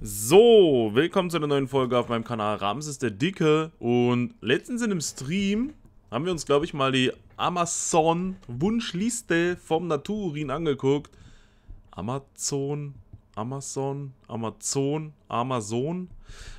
So, willkommen zu einer neuen Folge auf meinem Kanal Ramses der Dicke und letztens in einem Stream haben wir uns, glaube ich, mal die Amazon-Wunschliste vom Natururin angeguckt. Amazon, Amazon, Amazon, Amazon.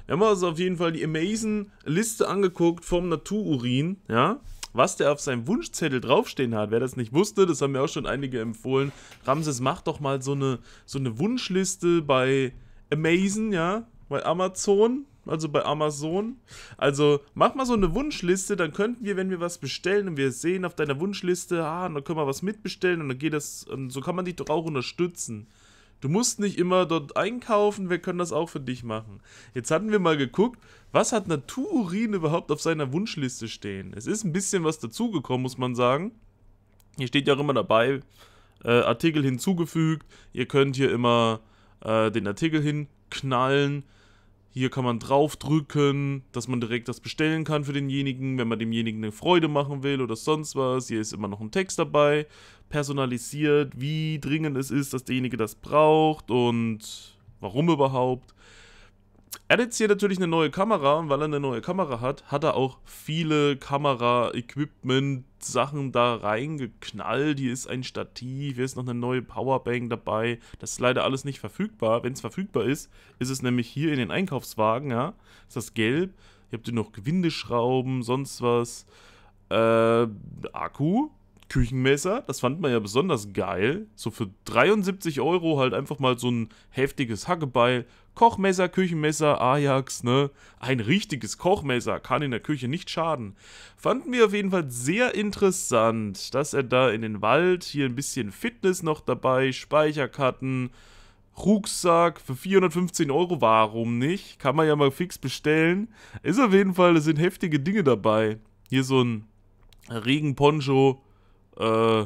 Wir haben uns auf jeden Fall die Amazon-Liste angeguckt vom Natururin, ja. Was der auf seinem Wunschzettel draufstehen hat, wer das nicht wusste, das haben mir auch schon einige empfohlen. Ramses, mach doch mal so eine, so eine Wunschliste bei, Amazon, ja, bei Amazon, also bei Amazon. Also mach mal so eine Wunschliste, dann könnten wir, wenn wir was bestellen und wir sehen auf deiner Wunschliste, ah, dann können wir was mitbestellen und dann geht das, und so kann man dich doch auch unterstützen. Du musst nicht immer dort einkaufen, wir können das auch für dich machen. Jetzt hatten wir mal geguckt, was hat Natururin überhaupt auf seiner Wunschliste stehen? Es ist ein bisschen was dazugekommen, muss man sagen. Hier steht ja auch immer dabei, äh, Artikel hinzugefügt, ihr könnt hier immer äh, den Artikel hinknallen. Hier kann man draufdrücken, dass man direkt das bestellen kann für denjenigen, wenn man demjenigen eine Freude machen will oder sonst was. Hier ist immer noch ein Text dabei, personalisiert, wie dringend es ist, dass derjenige das braucht und warum überhaupt er hat jetzt hier natürlich eine neue Kamera und weil er eine neue Kamera hat, hat er auch viele Kamera-Equipment-Sachen da reingeknallt. Hier ist ein Stativ, hier ist noch eine neue Powerbank dabei. Das ist leider alles nicht verfügbar. Wenn es verfügbar ist, ist es nämlich hier in den Einkaufswagen, ja, ist das gelb. Hier habt ihr noch Gewindeschrauben, sonst was. Äh, Akku, Küchenmesser, das fand man ja besonders geil. So für 73 Euro halt einfach mal so ein heftiges Hackebeil. Kochmesser, Küchenmesser, Ajax, ne? Ein richtiges Kochmesser kann in der Küche nicht schaden. Fanden wir auf jeden Fall sehr interessant, dass er da in den Wald hier ein bisschen Fitness noch dabei, Speicherkarten, Rucksack für 415 Euro, warum nicht? Kann man ja mal fix bestellen. Ist auf jeden Fall, es sind heftige Dinge dabei. Hier so ein Regenponcho, äh,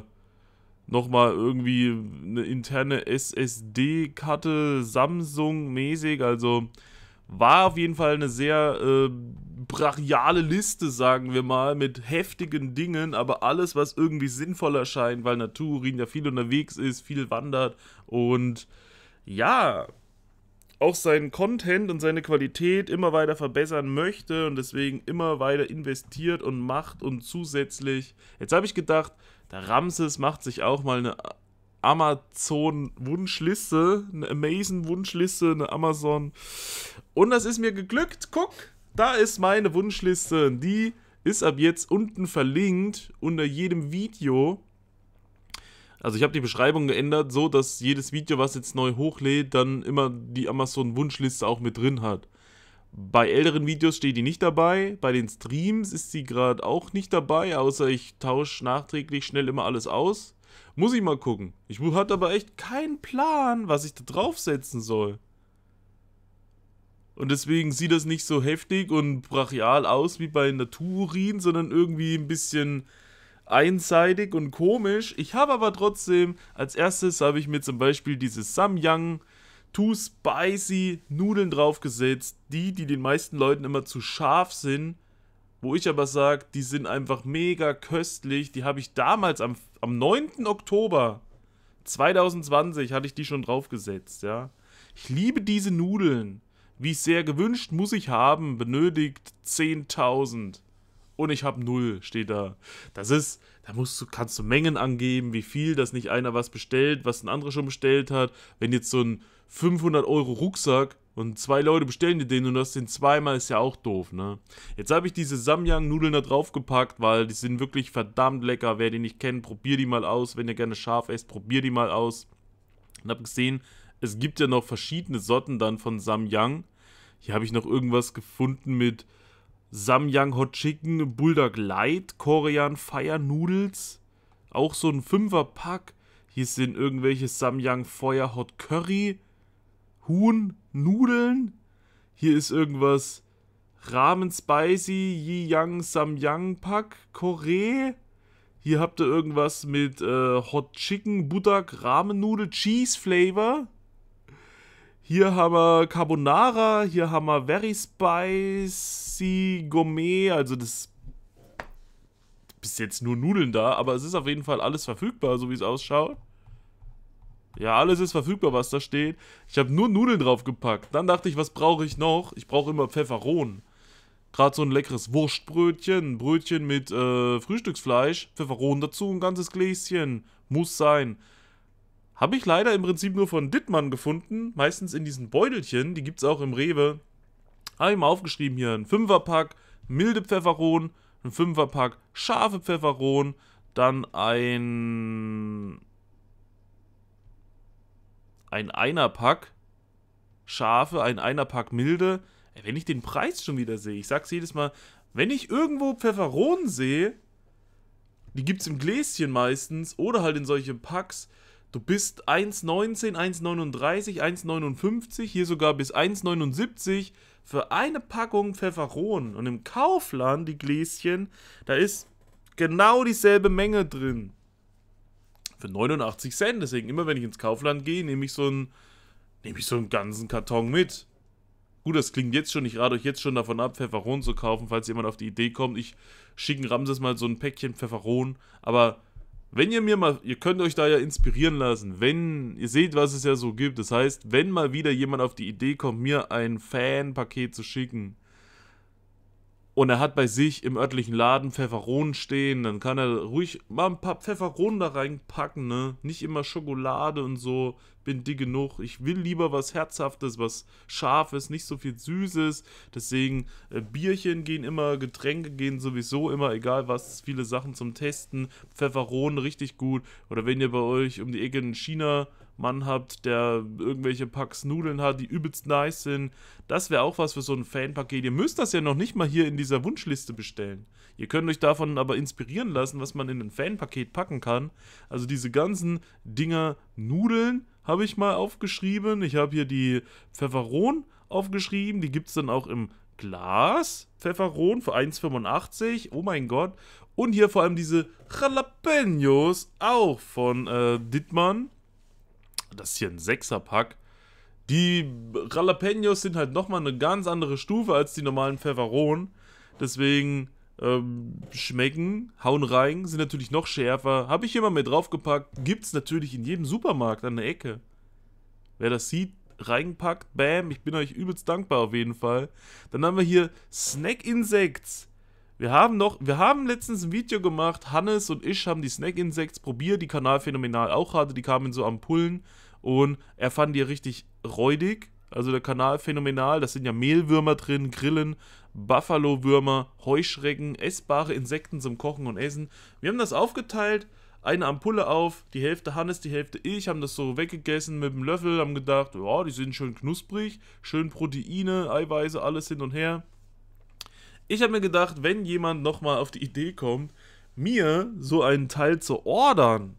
nochmal irgendwie eine interne SSD-Karte Samsung-mäßig. Also war auf jeden Fall eine sehr äh, brachiale Liste, sagen wir mal, mit heftigen Dingen, aber alles, was irgendwie sinnvoll erscheint, weil Naturin ja viel unterwegs ist, viel wandert und ja, auch seinen Content und seine Qualität immer weiter verbessern möchte und deswegen immer weiter investiert und macht und zusätzlich. Jetzt habe ich gedacht, der Ramses macht sich auch mal eine Amazon-Wunschliste, eine Amazon-Wunschliste, eine Amazon. Und das ist mir geglückt. Guck, da ist meine Wunschliste. Die ist ab jetzt unten verlinkt unter jedem Video. Also ich habe die Beschreibung geändert, so dass jedes Video, was jetzt neu hochlädt, dann immer die Amazon-Wunschliste auch mit drin hat. Bei älteren Videos steht die nicht dabei, bei den Streams ist sie gerade auch nicht dabei, außer ich tausche nachträglich schnell immer alles aus. Muss ich mal gucken. Ich hatte aber echt keinen Plan, was ich da draufsetzen soll. Und deswegen sieht das nicht so heftig und brachial aus wie bei Naturin, sondern irgendwie ein bisschen einseitig und komisch. Ich habe aber trotzdem, als erstes habe ich mir zum Beispiel dieses Samyang Too Spicy Nudeln draufgesetzt. Die, die den meisten Leuten immer zu scharf sind. Wo ich aber sage, die sind einfach mega köstlich. Die habe ich damals am, am 9. Oktober 2020 hatte ich die schon draufgesetzt, ja. Ich liebe diese Nudeln. Wie sehr gewünscht muss ich haben, benötigt 10.000. Und ich habe null, steht da. Das ist, da musst du, kannst du Mengen angeben, wie viel, dass nicht einer was bestellt, was ein anderer schon bestellt hat. Wenn jetzt so ein 500 Euro Rucksack und zwei Leute bestellen dir den und du hast den zweimal, ist ja auch doof, ne? Jetzt habe ich diese Samyang-Nudeln da draufgepackt, weil die sind wirklich verdammt lecker. Wer die nicht kennt, probier die mal aus. Wenn ihr gerne scharf esst, probier die mal aus. Und habe gesehen, es gibt ja noch verschiedene Sorten dann von Samyang. Hier habe ich noch irgendwas gefunden mit Samyang Hot Chicken, Bulldog Light, Korean Fire Noodles. Auch so ein Fünfer-Pack. Hier sind irgendwelche Samyang Feuer Hot Curry. Huhn, Nudeln. Hier ist irgendwas. Ramen Spicy, Yi Yang Samyang Pak, Koree. Hier habt ihr irgendwas mit äh, Hot Chicken, Budak, Ramen Nudel, Cheese Flavor. Hier haben wir Carbonara, hier haben wir Very Spicy Gourmet, also das bis jetzt nur Nudeln da, aber es ist auf jeden Fall alles verfügbar, so wie es ausschaut. Ja, alles ist verfügbar, was da steht. Ich habe nur Nudeln draufgepackt. Dann dachte ich, was brauche ich noch? Ich brauche immer Pfefferon. Gerade so ein leckeres Wurstbrötchen. Brötchen mit äh, Frühstücksfleisch. Pfefferon dazu, ein ganzes Gläschen. Muss sein. Habe ich leider im Prinzip nur von Dittmann gefunden. Meistens in diesen Beutelchen. Die gibt es auch im Rewe. Habe ich mal aufgeschrieben hier. Ein Fünferpack milde Pfefferon. Ein Fünferpack scharfe Pfefferon. Dann ein ein Einerpack Schafe, ein Einerpack Milde. Ey, Wenn ich den Preis schon wieder sehe, ich sag's jedes Mal, wenn ich irgendwo Pfefferonen sehe, die gibt's im Gläschen meistens oder halt in solchen Packs. Du bist 1,19, 1,39, 1,59, hier sogar bis 1,79 für eine Packung Pfefferonen. Und im Kaufland, die Gläschen, da ist genau dieselbe Menge drin für 89 Cent. Deswegen immer, wenn ich ins Kaufland gehe, nehme ich so einen, nehme ich so einen ganzen Karton mit. Gut, das klingt jetzt schon, ich rate euch jetzt schon davon ab, Pfefferon zu kaufen, falls jemand auf die Idee kommt. Ich schicke Ramses mal so ein Päckchen Pfefferon. Aber wenn ihr mir mal, ihr könnt euch da ja inspirieren lassen, wenn, ihr seht, was es ja so gibt. Das heißt, wenn mal wieder jemand auf die Idee kommt, mir ein Fan-Paket zu schicken, und er hat bei sich im örtlichen Laden Pfefferonen stehen, dann kann er ruhig mal ein paar Pfefferonen da reinpacken, ne? Nicht immer Schokolade und so, bin dick genug. Ich will lieber was Herzhaftes, was Scharfes, nicht so viel Süßes. Deswegen äh, Bierchen gehen immer, Getränke gehen sowieso immer, egal was, viele Sachen zum Testen. Pfefferonen richtig gut. Oder wenn ihr bei euch um die Ecke in China Mann habt, der irgendwelche Packs Nudeln hat, die übelst nice sind. Das wäre auch was für so ein Fanpaket. Ihr müsst das ja noch nicht mal hier in dieser Wunschliste bestellen. Ihr könnt euch davon aber inspirieren lassen, was man in ein Fanpaket packen kann. Also diese ganzen Dinger Nudeln habe ich mal aufgeschrieben. Ich habe hier die Pfefferon aufgeschrieben. Die gibt es dann auch im Glas. Pfefferon für 1,85. Oh mein Gott. Und hier vor allem diese Jalapenos, auch von äh, Dittmann das ist hier ein Sechserpack. Die Jalapenos sind halt nochmal eine ganz andere Stufe als die normalen Pfefferonen. Deswegen ähm, schmecken, hauen rein, sind natürlich noch schärfer. Habe ich immer mit draufgepackt. Gibt es natürlich in jedem Supermarkt an der Ecke. Wer das sieht, reinpackt, bam, ich bin euch übelst dankbar auf jeden Fall. Dann haben wir hier Snack Insects. Wir haben noch, wir haben letztens ein Video gemacht, Hannes und ich haben die Snack Insects probiert, die Kanal phänomenal auch hatte, die kamen so Ampullen und er fand die richtig räudig. Also der Kanal phänomenal, das sind ja Mehlwürmer drin, Grillen, Buffalo-Würmer, Heuschrecken, essbare Insekten zum Kochen und Essen. Wir haben das aufgeteilt, eine Ampulle auf, die Hälfte Hannes, die Hälfte ich, haben das so weggegessen mit dem Löffel, haben gedacht, ja, oh, die sind schön knusprig, schön Proteine, Eiweiße, alles hin und her. Ich habe mir gedacht, wenn jemand nochmal auf die Idee kommt, mir so einen Teil zu ordern,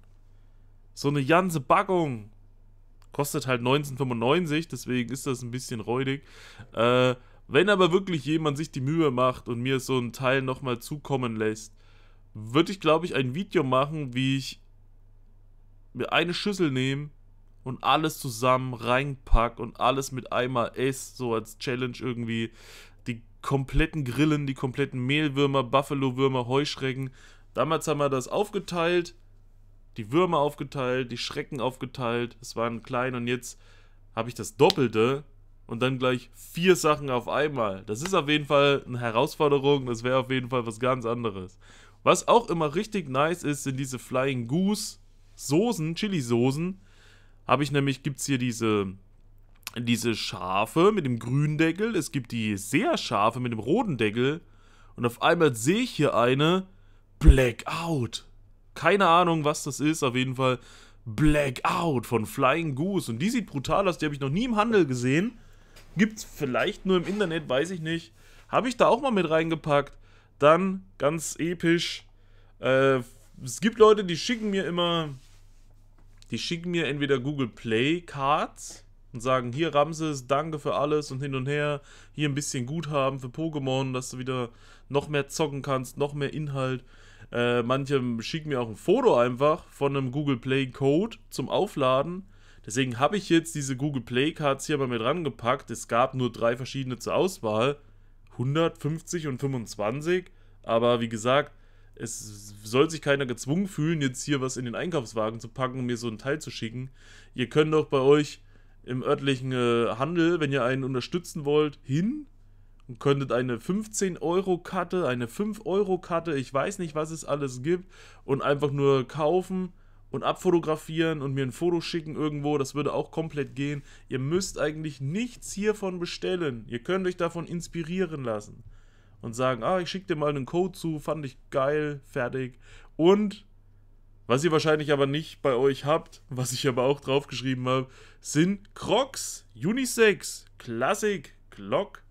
so eine ganze Packung, kostet halt 19,95, deswegen ist das ein bisschen räudig. Äh, wenn aber wirklich jemand sich die Mühe macht und mir so einen Teil nochmal zukommen lässt, würde ich, glaube ich, ein Video machen, wie ich mir eine Schüssel nehme und alles zusammen reinpack und alles mit einmal esse, so als Challenge irgendwie kompletten Grillen, die kompletten Mehlwürmer, Buffalo-Würmer, Heuschrecken. Damals haben wir das aufgeteilt, die Würmer aufgeteilt, die Schrecken aufgeteilt. Es waren klein und jetzt habe ich das Doppelte und dann gleich vier Sachen auf einmal. Das ist auf jeden Fall eine Herausforderung, das wäre auf jeden Fall was ganz anderes. Was auch immer richtig nice ist, sind diese Flying Goose Soßen, Chili Soßen. Habe ich nämlich, gibt es hier diese diese scharfe mit dem grünen Deckel, es gibt die sehr scharfe mit dem roten Deckel und auf einmal sehe ich hier eine Blackout. Keine Ahnung, was das ist, auf jeden Fall Blackout von Flying Goose und die sieht brutal aus, die habe ich noch nie im Handel gesehen. Gibt es vielleicht nur im Internet, weiß ich nicht. Habe ich da auch mal mit reingepackt. Dann ganz episch. Äh, es gibt Leute, die schicken mir immer, die schicken mir entweder Google Play Cards und sagen, hier Ramses, danke für alles und hin und her, hier ein bisschen Guthaben für Pokémon, dass du wieder noch mehr zocken kannst, noch mehr Inhalt. Äh, manche schicken mir auch ein Foto einfach von einem Google Play Code zum Aufladen. Deswegen habe ich jetzt diese Google Play Cards hier bei mir dran gepackt. Es gab nur drei verschiedene zur Auswahl. 150 und 25. Aber wie gesagt, es soll sich keiner gezwungen fühlen, jetzt hier was in den Einkaufswagen zu packen und um mir so ein Teil zu schicken. Ihr könnt doch bei euch im örtlichen äh, Handel, wenn ihr einen unterstützen wollt, hin und könntet eine 15-Euro-Karte, eine 5-Euro-Karte, ich weiß nicht, was es alles gibt, und einfach nur kaufen und abfotografieren und mir ein Foto schicken irgendwo, das würde auch komplett gehen. Ihr müsst eigentlich nichts hiervon bestellen. Ihr könnt euch davon inspirieren lassen und sagen, ah, ich schicke dir mal einen Code zu, fand ich geil, fertig. Und was ihr wahrscheinlich aber nicht bei euch habt, was ich aber auch draufgeschrieben habe, sind Crocs, Unisex, Classic, Glock.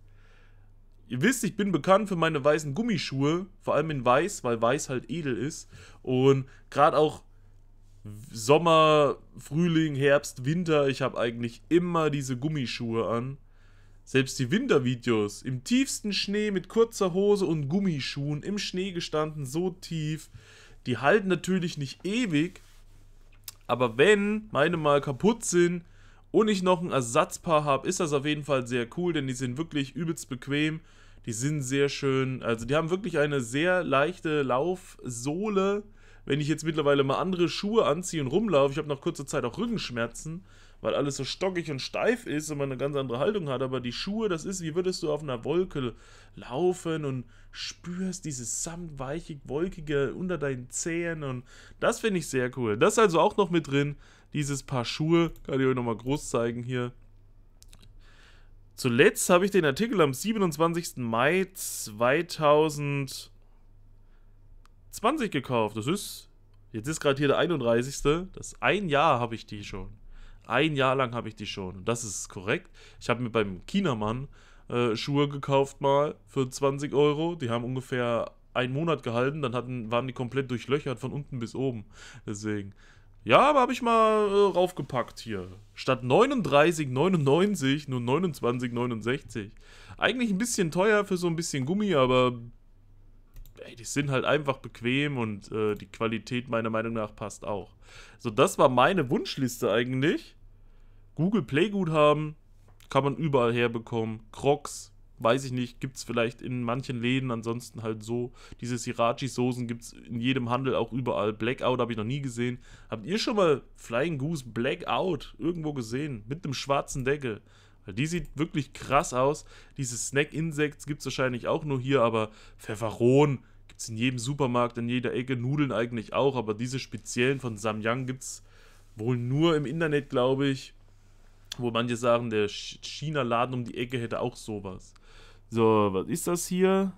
Ihr wisst, ich bin bekannt für meine weißen Gummischuhe, vor allem in weiß, weil weiß halt edel ist. Und gerade auch Sommer, Frühling, Herbst, Winter, ich habe eigentlich immer diese Gummischuhe an. Selbst die Wintervideos, im tiefsten Schnee mit kurzer Hose und Gummischuhen, im Schnee gestanden, so tief. Die halten natürlich nicht ewig, aber wenn meine mal kaputt sind und ich noch ein Ersatzpaar habe, ist das auf jeden Fall sehr cool, denn die sind wirklich übelst bequem. Die sind sehr schön, also die haben wirklich eine sehr leichte Laufsohle wenn ich jetzt mittlerweile mal andere Schuhe anziehe und rumlaufe, ich habe nach kurzer Zeit auch Rückenschmerzen, weil alles so stockig und steif ist und man eine ganz andere Haltung hat. Aber die Schuhe, das ist, wie würdest du auf einer Wolke laufen und spürst dieses samtweichig wolkige unter deinen Zähnen und das finde ich sehr cool. Das ist also auch noch mit drin, dieses Paar Schuhe, kann ich euch nochmal groß zeigen hier. Zuletzt habe ich den Artikel am 27. Mai 2000 20 gekauft. Das ist, jetzt ist gerade hier der 31. Das ein Jahr habe ich die schon. Ein Jahr lang habe ich die schon. Und das ist korrekt. Ich habe mir beim Chinamann äh, Schuhe gekauft mal für 20 Euro. Die haben ungefähr einen Monat gehalten. Dann hatten, waren die komplett durchlöchert von unten bis oben. Deswegen. Ja, aber habe ich mal äh, raufgepackt hier. Statt 39,99 nur 29,69. Eigentlich ein bisschen teuer für so ein bisschen Gummi, aber ey, die sind halt einfach bequem und äh, die Qualität meiner Meinung nach passt auch. So, das war meine Wunschliste eigentlich. Google Play Guthaben kann man überall herbekommen. Crocs, weiß ich nicht, gibt es vielleicht in manchen Läden, ansonsten halt so. Diese Sirachi-Soßen gibt es in jedem Handel auch überall. Blackout habe ich noch nie gesehen. Habt ihr schon mal Flying Goose Blackout irgendwo gesehen? Mit einem schwarzen Deckel. Die sieht wirklich krass aus. Diese snack Insects gibt es wahrscheinlich auch nur hier, aber Pfefferon gibt es in jedem Supermarkt, in jeder Ecke. Nudeln eigentlich auch, aber diese speziellen von Samyang gibt es wohl nur im Internet, glaube ich. Wo manche sagen, der China-Laden um die Ecke hätte auch sowas. So, was ist das hier?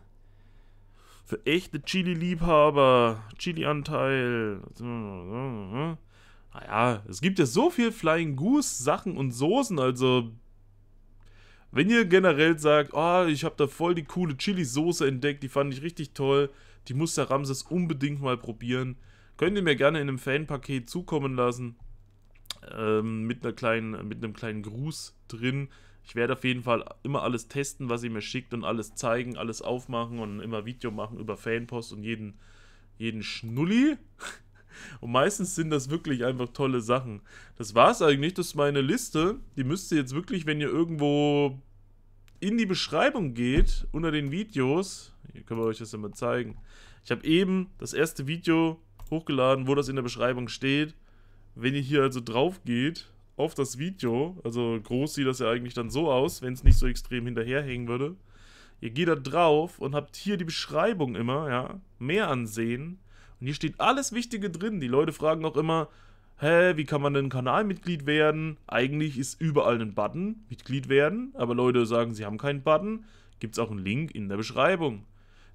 Für echte Chili-Liebhaber. Chili-Anteil. Naja, es gibt ja so viel Flying Goose-Sachen und Soßen, also wenn ihr generell sagt, oh, ich habe da voll die coole Chili-Soße entdeckt, die fand ich richtig toll, die muss der Ramses unbedingt mal probieren, könnt ihr mir gerne in einem Fanpaket zukommen lassen. Ähm, mit, einer kleinen, mit einem kleinen Gruß drin. Ich werde auf jeden Fall immer alles testen, was ihr mir schickt und alles zeigen, alles aufmachen und immer Video machen über Fanpost und jeden, jeden Schnulli. Und meistens sind das wirklich einfach tolle Sachen. Das war's eigentlich, das ist meine Liste. Die müsst ihr jetzt wirklich, wenn ihr irgendwo in die Beschreibung geht, unter den Videos, hier können wir euch das ja mal zeigen. Ich habe eben das erste Video hochgeladen, wo das in der Beschreibung steht. Wenn ihr hier also drauf geht, auf das Video, also groß sieht das ja eigentlich dann so aus, wenn es nicht so extrem hinterherhängen würde. Ihr geht da drauf und habt hier die Beschreibung immer, ja, mehr ansehen. Und hier steht alles Wichtige drin. Die Leute fragen auch immer, hä, wie kann man denn Kanalmitglied werden? Eigentlich ist überall ein Button, Mitglied werden, aber Leute sagen, sie haben keinen Button. Gibt es auch einen Link in der Beschreibung.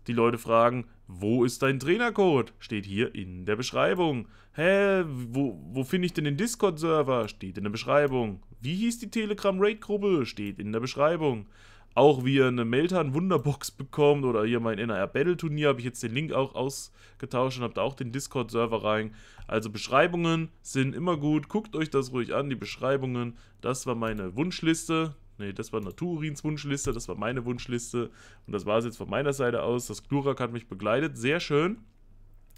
Die Leute fragen, wo ist dein Trainercode? Steht hier in der Beschreibung. Hä, wo, wo finde ich denn den Discord-Server? Steht in der Beschreibung. Wie hieß die telegram rate gruppe Steht in der Beschreibung auch wie ihr eine Meltan Wunderbox bekommt oder hier mein NR Battle Turnier, habe ich jetzt den Link auch ausgetauscht und habt auch den Discord Server rein. Also Beschreibungen sind immer gut, guckt euch das ruhig an, die Beschreibungen. Das war meine Wunschliste. Ne, das war Naturins Wunschliste, das war meine Wunschliste und das war es jetzt von meiner Seite aus. Das Glurak hat mich begleitet, sehr schön.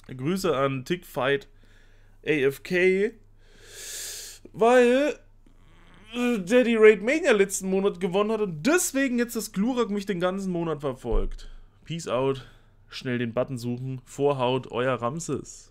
Grüße an Tickfight AFK, weil der die Raid Mania letzten Monat gewonnen hat und deswegen jetzt das Glurak mich den ganzen Monat verfolgt. Peace out. Schnell den Button suchen. Vorhaut, euer Ramses.